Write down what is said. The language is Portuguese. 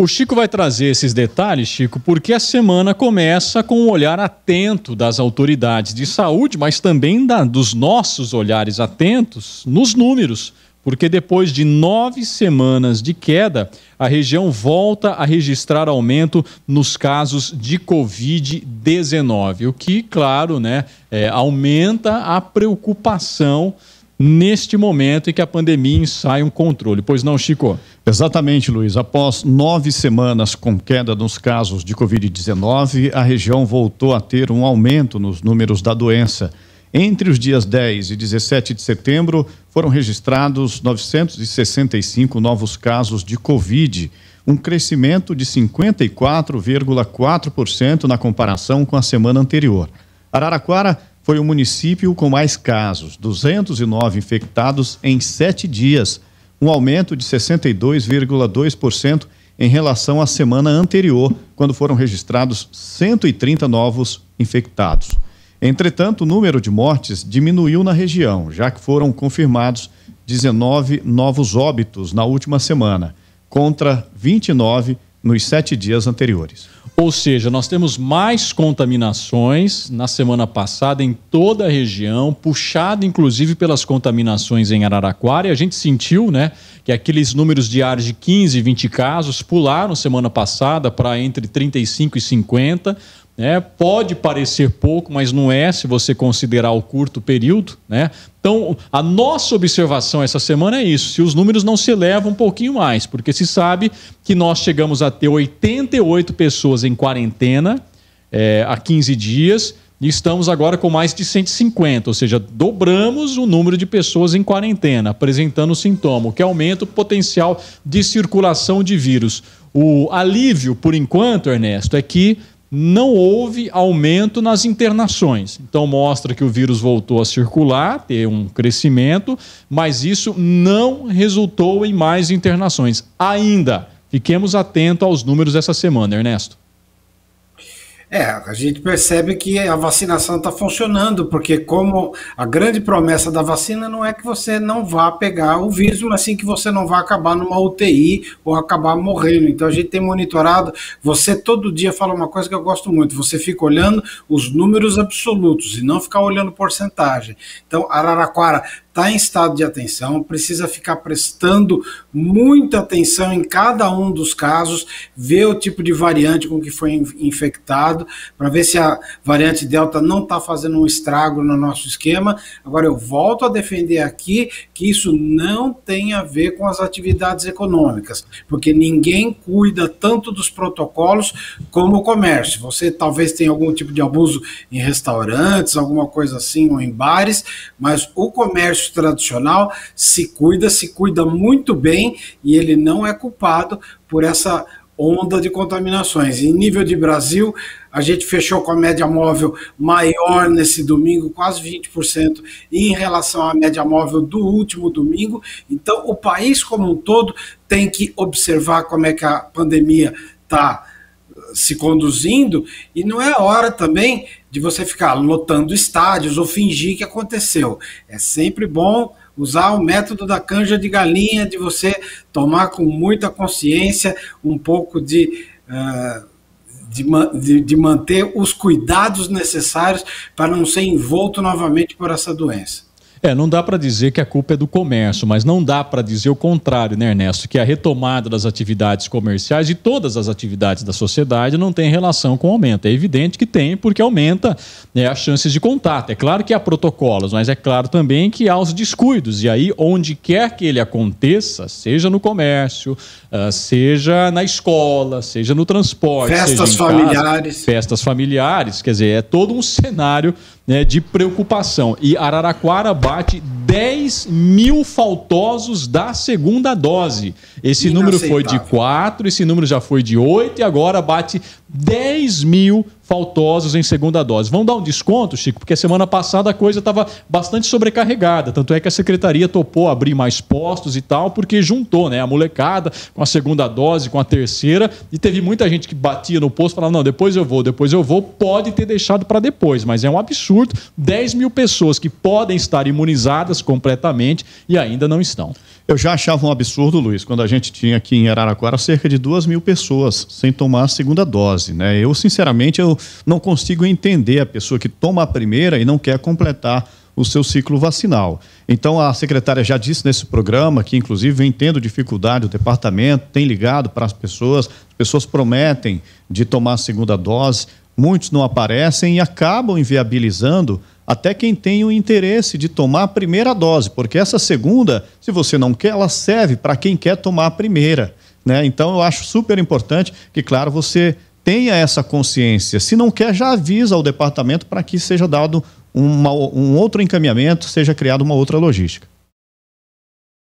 O Chico vai trazer esses detalhes, Chico, porque a semana começa com um olhar atento das autoridades de saúde, mas também da, dos nossos olhares atentos nos números, porque depois de nove semanas de queda, a região volta a registrar aumento nos casos de Covid-19, o que, claro, né, é, aumenta a preocupação neste momento em que a pandemia ensaia um controle. Pois não, Chico? Exatamente, Luiz. Após nove semanas com queda nos casos de Covid-19, a região voltou a ter um aumento nos números da doença. Entre os dias 10 e 17 de setembro, foram registrados 965 novos casos de Covid, um crescimento de 54,4% na comparação com a semana anterior. Araraquara foi o município com mais casos, 209 infectados em sete dias um aumento de 62,2% em relação à semana anterior, quando foram registrados 130 novos infectados. Entretanto, o número de mortes diminuiu na região, já que foram confirmados 19 novos óbitos na última semana, contra 29 nos sete dias anteriores. Ou seja, nós temos mais contaminações na semana passada em toda a região, puxado inclusive pelas contaminações em Araraquara, e a gente sentiu, né, que aqueles números diários de 15, 20 casos pularam semana passada para entre 35 e 50, né? Pode parecer pouco, mas não é se você considerar o curto período. Né? Então, a nossa observação essa semana é isso: se os números não se elevam um pouquinho mais, porque se sabe que nós chegamos a ter 88 pessoas em quarentena é, há 15 dias. E estamos agora com mais de 150, ou seja, dobramos o número de pessoas em quarentena apresentando sintoma, o que aumenta o potencial de circulação de vírus. O alívio, por enquanto, Ernesto, é que não houve aumento nas internações. Então, mostra que o vírus voltou a circular, ter um crescimento, mas isso não resultou em mais internações. Ainda, fiquemos atentos aos números dessa semana, Ernesto. É, a gente percebe que a vacinação está funcionando, porque como a grande promessa da vacina não é que você não vá pegar o vírus, mas sim que você não vá acabar numa UTI ou acabar morrendo. Então a gente tem monitorado, você todo dia fala uma coisa que eu gosto muito, você fica olhando os números absolutos e não ficar olhando porcentagem. Então Araraquara está em estado de atenção, precisa ficar prestando muita atenção em cada um dos casos, ver o tipo de variante com que foi infectado, para ver se a variante Delta não está fazendo um estrago no nosso esquema. Agora, eu volto a defender aqui que isso não tem a ver com as atividades econômicas, porque ninguém cuida tanto dos protocolos como o comércio. Você talvez tenha algum tipo de abuso em restaurantes, alguma coisa assim, ou em bares, mas o comércio sexo tradicional se cuida, se cuida muito bem e ele não é culpado por essa onda de contaminações. Em nível de Brasil, a gente fechou com a média móvel maior nesse domingo, quase 20% em relação à média móvel do último domingo. Então, o país como um todo tem que observar como é que a pandemia está se conduzindo e não é hora também de você ficar lotando estádios ou fingir que aconteceu. É sempre bom usar o método da canja de galinha, de você tomar com muita consciência um pouco de. Uh, de, de, de manter os cuidados necessários para não ser envolto novamente por essa doença. É, não dá para dizer que a culpa é do comércio, mas não dá para dizer o contrário, né, Ernesto? Que a retomada das atividades comerciais e todas as atividades da sociedade não tem relação com o aumento. É evidente que tem, porque aumenta né, as chances de contato. É claro que há protocolos, mas é claro também que há os descuidos. E aí, onde quer que ele aconteça, seja no comércio, ah, seja na escola, seja no transporte. Festas familiares. Casa, festas familiares, quer dizer, é todo um cenário né, de preocupação. E Araraquara bate 10 mil faltosos da segunda dose. Esse número foi de 4, esse número já foi de 8 e agora bate 10 mil faltosos faltosos em segunda dose. Vão dar um desconto, Chico? Porque semana passada a coisa estava bastante sobrecarregada. Tanto é que a secretaria topou abrir mais postos e tal, porque juntou né, a molecada com a segunda dose, com a terceira. E teve muita gente que batia no posto e falava: não, depois eu vou, depois eu vou. Pode ter deixado para depois, mas é um absurdo. 10 mil pessoas que podem estar imunizadas completamente e ainda não estão. Eu já achava um absurdo, Luiz, quando a gente tinha aqui em Araraquara cerca de 2 mil pessoas sem tomar a segunda dose. Né? Eu, sinceramente, eu não consigo entender a pessoa que toma a primeira e não quer completar o seu ciclo vacinal. Então, a secretária já disse nesse programa que, inclusive, vem tendo dificuldade, o departamento tem ligado para as pessoas, as pessoas prometem de tomar a segunda dose, muitos não aparecem e acabam inviabilizando até quem tem o interesse de tomar a primeira dose, porque essa segunda, se você não quer, ela serve para quem quer tomar a primeira. Né? Então, eu acho super importante que, claro, você tenha essa consciência. Se não quer, já avisa ao departamento para que seja dado uma, um outro encaminhamento, seja criada uma outra logística.